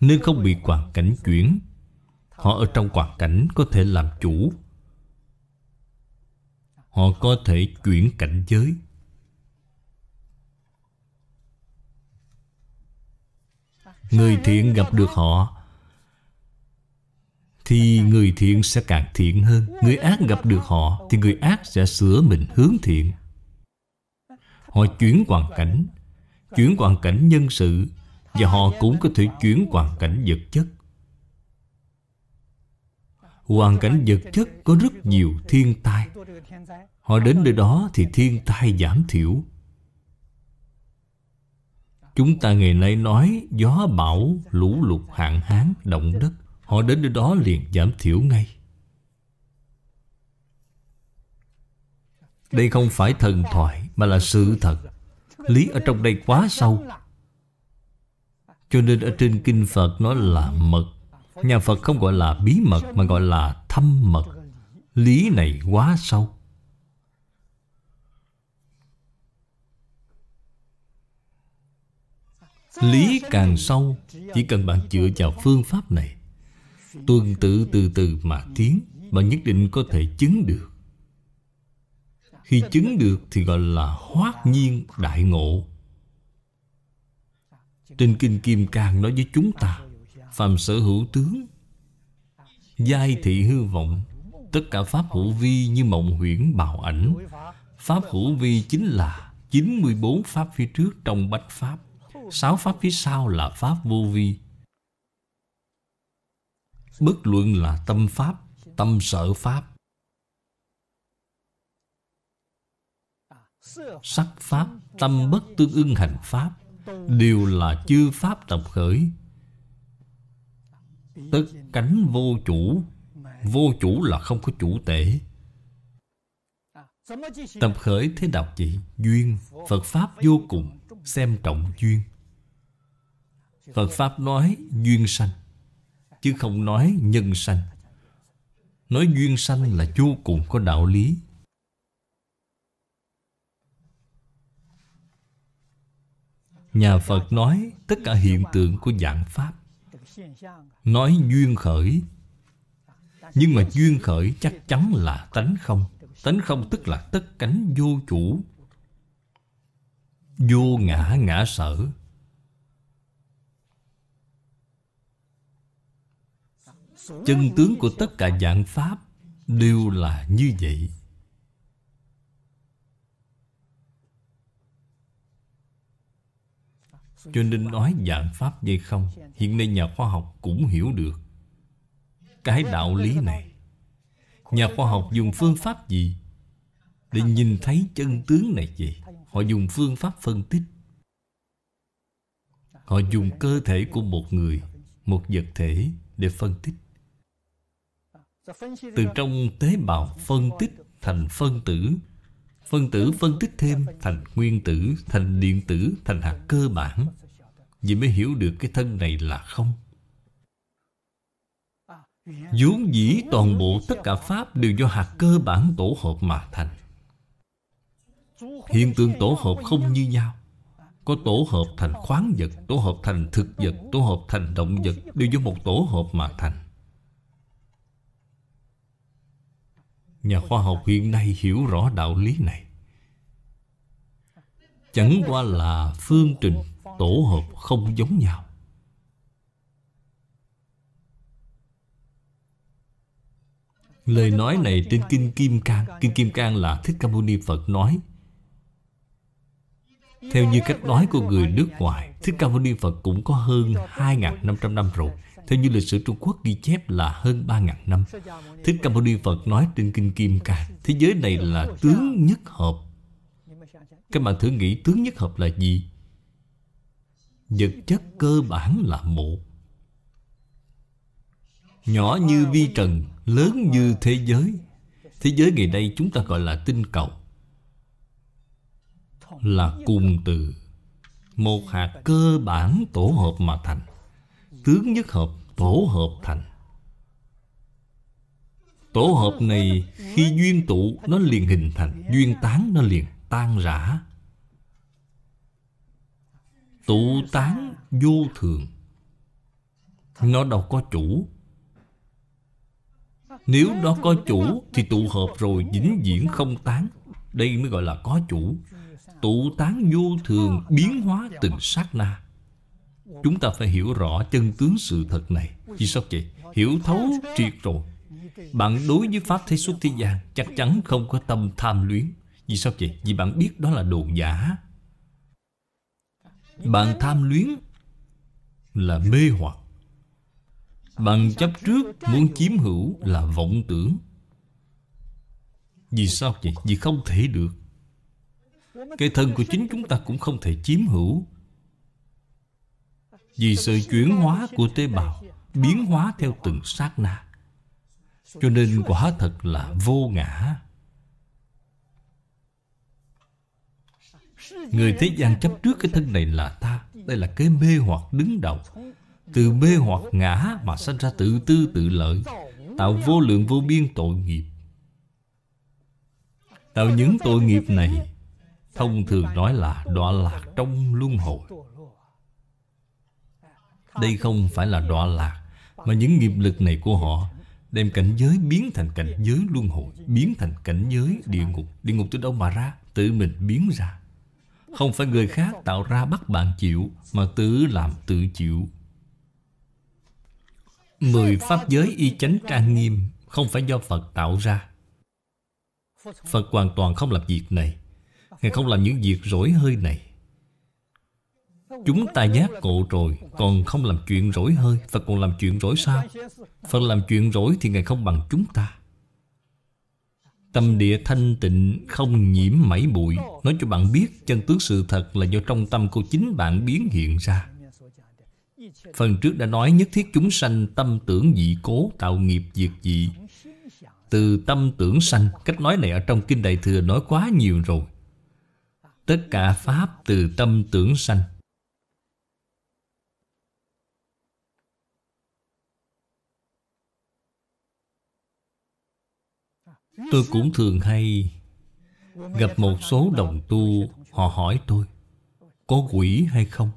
Nên không bị hoàn cảnh chuyển Họ ở trong hoàn cảnh có thể làm chủ Họ có thể chuyển cảnh giới Người thiện gặp được họ Thì người thiện sẽ càng thiện hơn Người ác gặp được họ Thì người ác sẽ sửa mình hướng thiện Họ chuyển hoàn cảnh Chuyển hoàn cảnh nhân sự Và họ cũng có thể chuyển hoàn cảnh vật chất hoàn cảnh vật chất có rất nhiều thiên tai họ đến nơi đó thì thiên tai giảm thiểu chúng ta ngày nay nói gió bão lũ lụt hạn hán động đất họ đến nơi đó liền giảm thiểu ngay đây không phải thần thoại mà là sự thật lý ở trong đây quá sâu cho nên ở trên kinh phật nói là mật Nhà Phật không gọi là bí mật mà gọi là thâm mật Lý này quá sâu Lý càng sâu Chỉ cần bạn dựa vào phương pháp này Tuần tự từ từ mà tiến Bạn nhất định có thể chứng được Khi chứng được thì gọi là hoát nhiên đại ngộ Trên Kinh Kim Cang nói với chúng ta Phàm sở hữu tướng Giai thị hư vọng Tất cả Pháp hữu vi như mộng huyễn bào ảnh Pháp hữu vi chính là 94 Pháp phía trước trong Bách Pháp sáu Pháp phía sau là Pháp vô vi Bất luận là tâm Pháp, tâm sở Pháp Sắc Pháp, tâm bất tương ưng hành Pháp Đều là chư Pháp tập khởi Tức cánh vô chủ Vô chủ là không có chủ tể Tập khởi thế đọc vậy Duyên Phật Pháp vô cùng Xem trọng duyên Phật Pháp nói duyên sanh Chứ không nói nhân sanh Nói duyên sanh là vô cùng có đạo lý Nhà Phật nói tất cả hiện tượng của dạng Pháp nói duyên khởi nhưng mà duyên khởi chắc chắn là tánh không Tánh không tức là tất cánh vô chủ Vô ngã ngã sở Chân tướng của tất cả dạng Pháp Đều là như vậy Cho nên nói dạng pháp dây không Hiện nay nhà khoa học cũng hiểu được Cái đạo lý này Nhà khoa học dùng phương pháp gì Để nhìn thấy chân tướng này gì Họ dùng phương pháp phân tích Họ dùng cơ thể của một người Một vật thể để phân tích Từ trong tế bào phân tích thành phân tử Phân tử phân tích thêm thành nguyên tử, thành điện tử, thành hạt cơ bản Vì mới hiểu được cái thân này là không vốn dĩ toàn bộ tất cả Pháp đều do hạt cơ bản tổ hợp mà thành Hiện tượng tổ hợp không như nhau Có tổ hợp thành khoáng vật, tổ hợp thành thực vật, tổ hợp thành động vật Đều do một tổ hợp mà thành Nhà khoa học hiện nay hiểu rõ đạo lý này Chẳng qua là phương trình tổ hợp không giống nhau Lời nói này trên Kinh Kim Cang Kinh Kim Cang là Thích Ca Mâu Ni Phật nói Theo như cách nói của người nước ngoài Thích Ca Mâu Ni Phật cũng có hơn 2.500 năm rồi theo như lịch sử Trung Quốc ghi chép là hơn 3.000 năm. Thích Ca Mâu Ni Phật nói trên Kinh Kim Cang, thế giới này là tướng nhất hợp. Các bạn thử nghĩ tướng nhất hợp là gì? Vật chất cơ bản là một. Nhỏ như vi trần, lớn như thế giới. Thế giới ngày nay chúng ta gọi là tinh cầu. Là cùng từ một hạt cơ bản tổ hợp mà thành tướng nhất hợp tổ hợp thành Tổ hợp này khi duyên tụ nó liền hình thành Duyên tán nó liền tan rã Tụ tán vô thường Nó đâu có chủ Nếu nó có chủ Thì tụ hợp rồi vĩnh viễn không tán Đây mới gọi là có chủ Tụ tán vô thường biến hóa từng sát na Chúng ta phải hiểu rõ chân tướng sự thật này Vì sao vậy? Hiểu thấu triệt rồi Bạn đối với Pháp Thế Xuất Thế gian Chắc chắn không có tâm tham luyến Vì sao vậy? Vì bạn biết đó là đồ giả Bạn tham luyến Là mê hoặc Bạn chấp trước muốn chiếm hữu là vọng tưởng Vì sao vậy? Vì không thể được Cái thân của chính chúng ta cũng không thể chiếm hữu vì sự chuyển hóa của tế bào biến hóa theo từng sát na cho nên quả thật là vô ngã người thế gian chấp trước cái thân này là ta đây là cái mê hoặc đứng đầu từ mê hoặc ngã mà sanh ra tự tư tự lợi tạo vô lượng vô biên tội nghiệp tạo những tội nghiệp này thông thường nói là đọa lạc trong luân hồi đây không phải là đọa lạc Mà những nghiệp lực này của họ Đem cảnh giới biến thành cảnh giới luân hồi Biến thành cảnh giới địa ngục Địa ngục từ đâu mà ra Tự mình biến ra Không phải người khác tạo ra bắt bạn chịu Mà tự làm tự chịu Mười pháp giới y chánh trang nghiêm Không phải do Phật tạo ra Phật hoàn toàn không làm việc này Ngài không làm những việc rỗi hơi này Chúng ta giác ngộ rồi Còn không làm chuyện rỗi hơi Phật còn làm chuyện rỗi sao Phật làm chuyện rỗi thì Ngài không bằng chúng ta Tâm địa thanh tịnh không nhiễm mảy bụi Nói cho bạn biết chân tướng sự thật là do trong tâm của chính bạn biến hiện ra Phần trước đã nói nhất thiết chúng sanh tâm tưởng dị cố tạo nghiệp diệt dị Từ tâm tưởng sanh Cách nói này ở trong Kinh Đại Thừa nói quá nhiều rồi Tất cả Pháp từ tâm tưởng sanh Tôi cũng thường hay Gặp một số đồng tu Họ hỏi tôi Có quỷ hay không?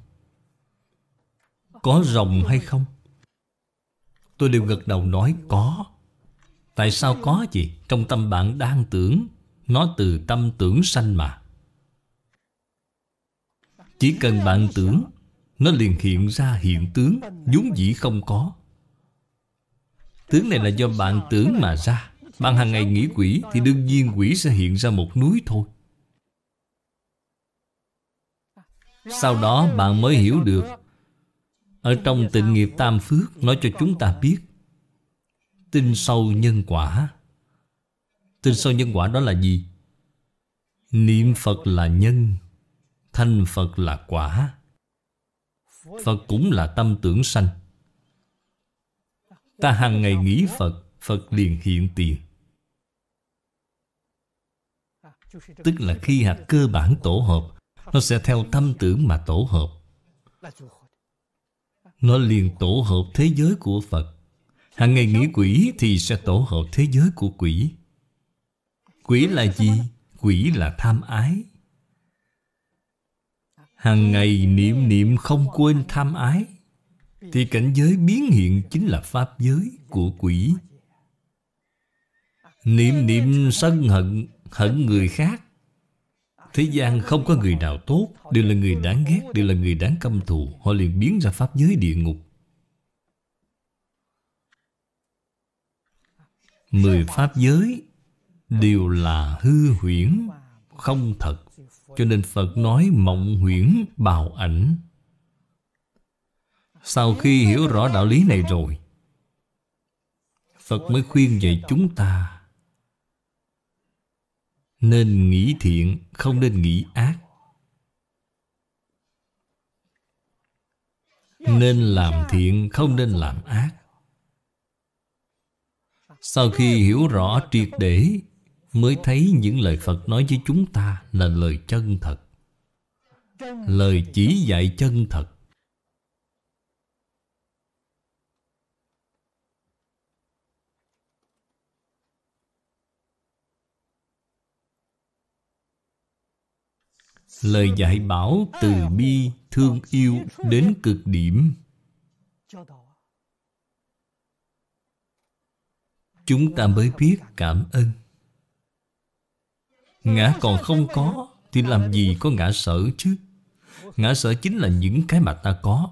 Có rồng hay không? Tôi đều gật đầu nói có Tại sao có gì? Trong tâm bạn đang tưởng Nó từ tâm tưởng sanh mà Chỉ cần bạn tưởng Nó liền hiện ra hiện tướng vốn dĩ không có Tướng này là do bạn tưởng mà ra bạn hàng ngày nghĩ quỷ Thì đương nhiên quỷ sẽ hiện ra một núi thôi Sau đó bạn mới hiểu được Ở trong tịnh nghiệp tam phước Nói cho chúng ta biết Tin sâu nhân quả Tin sâu nhân quả đó là gì? Niệm Phật là nhân Thanh Phật là quả Phật cũng là tâm tưởng sanh Ta hàng ngày nghĩ Phật Phật liền hiện tiền Tức là khi hạt cơ bản tổ hợp Nó sẽ theo tâm tưởng mà tổ hợp Nó liền tổ hợp thế giới của Phật Hàng ngày nghĩ quỷ thì sẽ tổ hợp thế giới của quỷ Quỷ là gì? Quỷ là tham ái Hàng ngày niệm niệm không quên tham ái Thì cảnh giới biến hiện chính là pháp giới của quỷ Niệm niệm sân hận hận người khác Thế gian không có người nào tốt Đều là người đáng ghét Đều là người đáng căm thù Họ liền biến ra pháp giới địa ngục Mười pháp giới Đều là hư huyễn Không thật Cho nên Phật nói mộng huyễn bào ảnh Sau khi hiểu rõ đạo lý này rồi Phật mới khuyên dạy chúng ta nên nghĩ thiện Không nên nghĩ ác Nên làm thiện Không nên làm ác Sau khi hiểu rõ triệt để Mới thấy những lời Phật nói với chúng ta Là lời chân thật Lời chỉ dạy chân thật lời dạy bảo từ bi thương yêu đến cực điểm chúng ta mới biết cảm ơn ngã còn không có thì làm gì có ngã sợ chứ ngã sợ chính là những cái mà ta có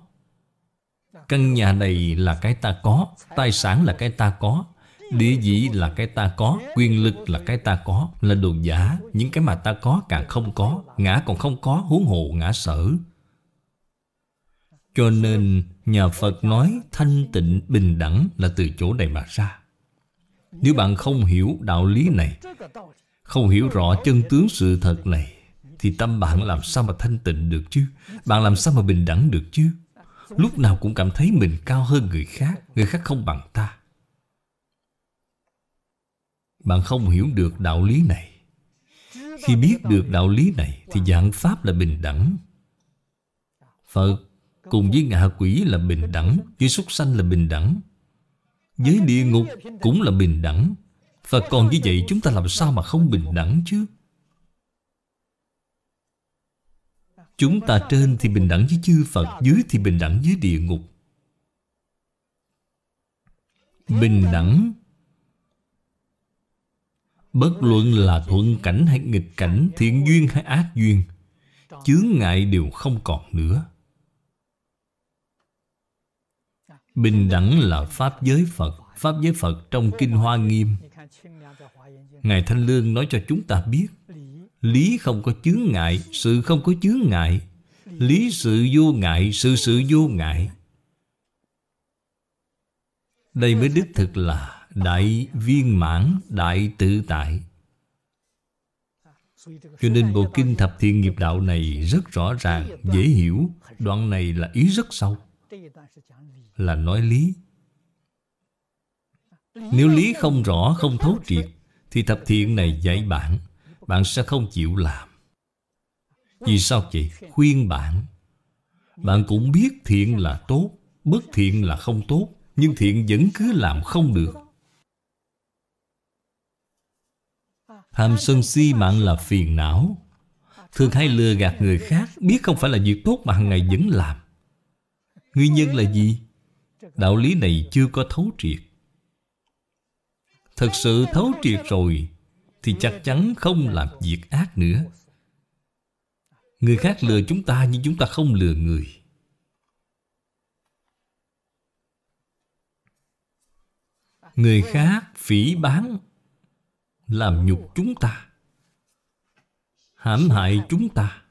căn nhà này là cái ta có tài sản là cái ta có Địa vị là cái ta có Quyền lực là cái ta có Là đồ giả Những cái mà ta có càng không có Ngã còn không có huống hồ ngã sở Cho nên nhà Phật nói Thanh tịnh bình đẳng là từ chỗ này mà ra Nếu bạn không hiểu đạo lý này Không hiểu rõ chân tướng sự thật này Thì tâm bạn làm sao mà thanh tịnh được chứ Bạn làm sao mà bình đẳng được chứ Lúc nào cũng cảm thấy mình cao hơn người khác Người khác không bằng ta bạn không hiểu được đạo lý này Khi biết được đạo lý này Thì dạng Pháp là bình đẳng Phật cùng với ngạ quỷ là bình đẳng Với súc sanh là bình đẳng Với địa ngục cũng là bình đẳng Phật còn như vậy chúng ta làm sao mà không bình đẳng chứ Chúng ta trên thì bình đẳng với chư Phật Dưới thì bình đẳng với địa ngục Bình đẳng Bất luận là thuận cảnh hay nghịch cảnh Thiện duyên hay ác duyên Chướng ngại đều không còn nữa Bình đẳng là Pháp giới Phật Pháp giới Phật trong Kinh Hoa Nghiêm Ngài Thanh Lương nói cho chúng ta biết Lý không có chướng ngại Sự không có chướng ngại Lý sự vô ngại Sự sự vô ngại Đây mới đích thực là Đại viên mãn Đại tự tại Cho nên bộ kinh thập thiện nghiệp đạo này Rất rõ ràng, dễ hiểu Đoạn này là ý rất sâu Là nói lý Nếu lý không rõ, không thấu triệt Thì thập thiện này dạy bạn Bạn sẽ không chịu làm Vì sao vậy Khuyên bạn Bạn cũng biết thiện là tốt Bất thiện là không tốt Nhưng thiện vẫn cứ làm không được tham sân si mạng là phiền não Thường hay lừa gạt người khác Biết không phải là việc tốt mà hàng ngày vẫn làm Nguyên nhân là gì? Đạo lý này chưa có thấu triệt Thật sự thấu triệt rồi Thì chắc chắn không làm việc ác nữa Người khác lừa chúng ta nhưng chúng ta không lừa người Người khác phỉ bán làm nhục chúng ta hãm hại chúng ta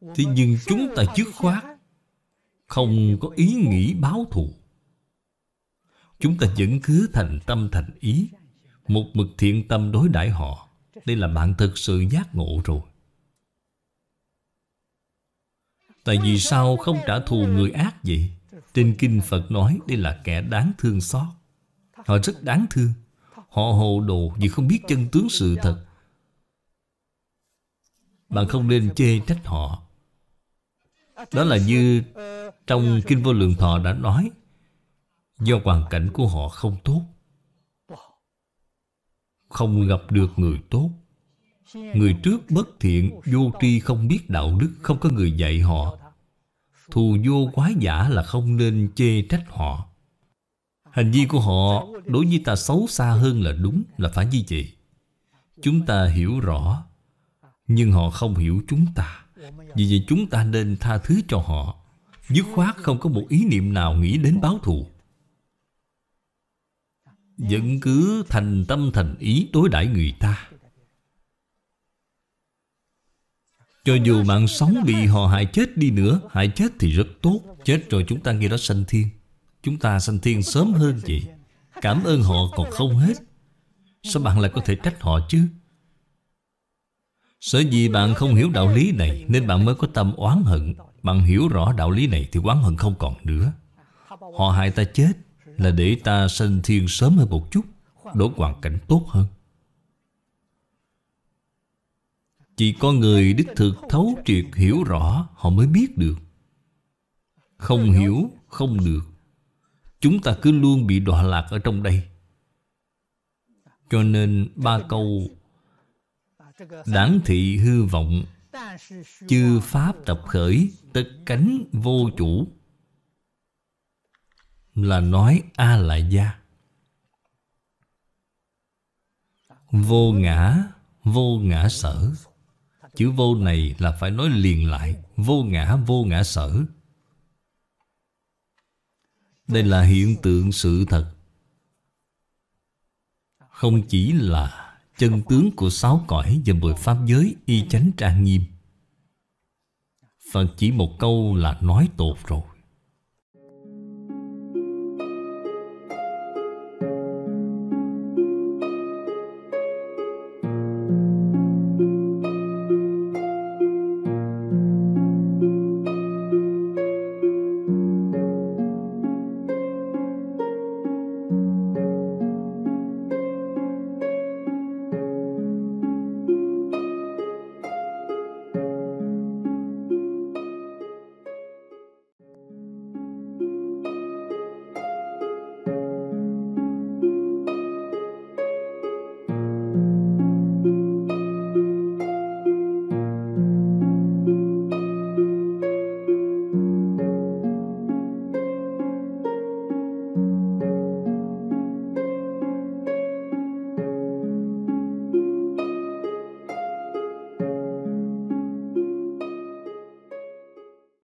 thế nhưng chúng ta dứt khoát không có ý nghĩ báo thù chúng ta vẫn cứ thành tâm thành ý một mực thiện tâm đối đãi họ đây là bạn thực sự giác ngộ rồi tại vì sao không trả thù người ác vậy trên kinh Phật nói đây là kẻ đáng thương xót Họ rất đáng thương Họ hồ đồ vì không biết chân tướng sự thật Bạn không nên chê trách họ Đó là như trong Kinh Vô Lượng Thọ đã nói Do hoàn cảnh của họ không tốt Không gặp được người tốt Người trước bất thiện Vô tri không biết đạo đức Không có người dạy họ Thù vô quá giả là không nên chê trách họ Hành vi của họ đối với ta xấu xa hơn là đúng là phải như vậy Chúng ta hiểu rõ Nhưng họ không hiểu chúng ta Vì vậy chúng ta nên tha thứ cho họ Dứt khoát không có một ý niệm nào nghĩ đến báo thù Vẫn cứ thành tâm thành ý đối đãi người ta Cho dù mạng sống bị họ hại chết đi nữa Hại chết thì rất tốt Chết rồi chúng ta nghe đó sanh thiên Chúng ta sanh thiên sớm hơn vậy Cảm ơn họ còn không hết Sao bạn lại có thể trách họ chứ Sở dĩ bạn không hiểu đạo lý này Nên bạn mới có tâm oán hận Bạn hiểu rõ đạo lý này Thì oán hận không còn nữa Họ hại ta chết Là để ta sanh thiên sớm hơn một chút Đổi hoàn cảnh tốt hơn Chỉ có người đích thực thấu triệt hiểu rõ Họ mới biết được Không hiểu, không được Chúng ta cứ luôn bị đọa lạc ở trong đây Cho nên ba câu Đáng thị hư vọng Chư pháp tập khởi Tất cánh vô chủ Là nói A la gia Vô ngã Vô ngã sở Chữ vô này là phải nói liền lại Vô ngã vô ngã sở Đây là hiện tượng sự thật Không chỉ là chân tướng của sáu cõi và mười pháp giới y chánh trang nghiêm Phật chỉ một câu là nói tột rồi